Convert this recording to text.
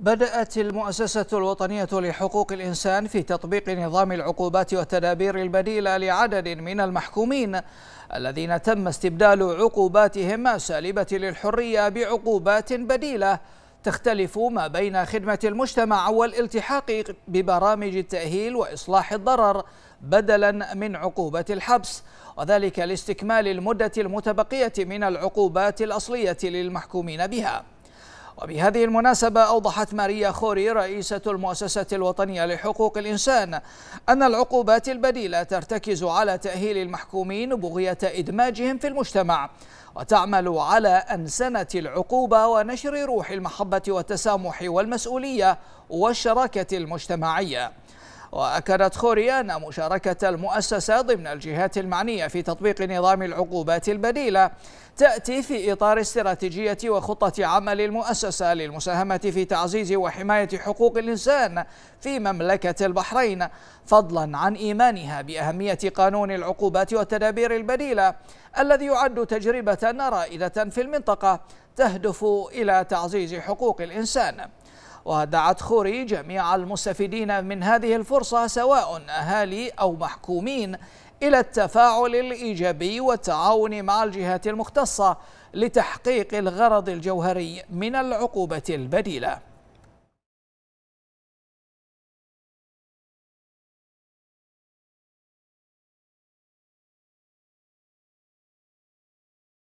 بدأت المؤسسة الوطنية لحقوق الإنسان في تطبيق نظام العقوبات والتدابير البديلة لعدد من المحكومين الذين تم استبدال عقوباتهم السالبة للحرية بعقوبات بديلة تختلف ما بين خدمة المجتمع والالتحاق ببرامج التأهيل وإصلاح الضرر بدلا من عقوبة الحبس وذلك لاستكمال المدة المتبقية من العقوبات الأصلية للمحكومين بها وبهذه المناسبة أوضحت ماريا خوري رئيسة المؤسسة الوطنية لحقوق الإنسان أن العقوبات البديلة ترتكز على تأهيل المحكومين بغية إدماجهم في المجتمع وتعمل على أنسنة العقوبة ونشر روح المحبة والتسامح والمسؤولية والشراكة المجتمعية وأكدت خوريا أن مشاركة المؤسسة ضمن الجهات المعنية في تطبيق نظام العقوبات البديلة تأتي في إطار استراتيجية وخطة عمل المؤسسة للمساهمة في تعزيز وحماية حقوق الإنسان في مملكة البحرين فضلا عن إيمانها بأهمية قانون العقوبات والتدابير البديلة الذي يعد تجربة رائدة في المنطقة تهدف إلى تعزيز حقوق الإنسان ودعت خوري جميع المستفيدين من هذه الفرصة سواء أهالي أو محكومين إلى التفاعل الإيجابي والتعاون مع الجهات المختصة لتحقيق الغرض الجوهري من العقوبة البديلة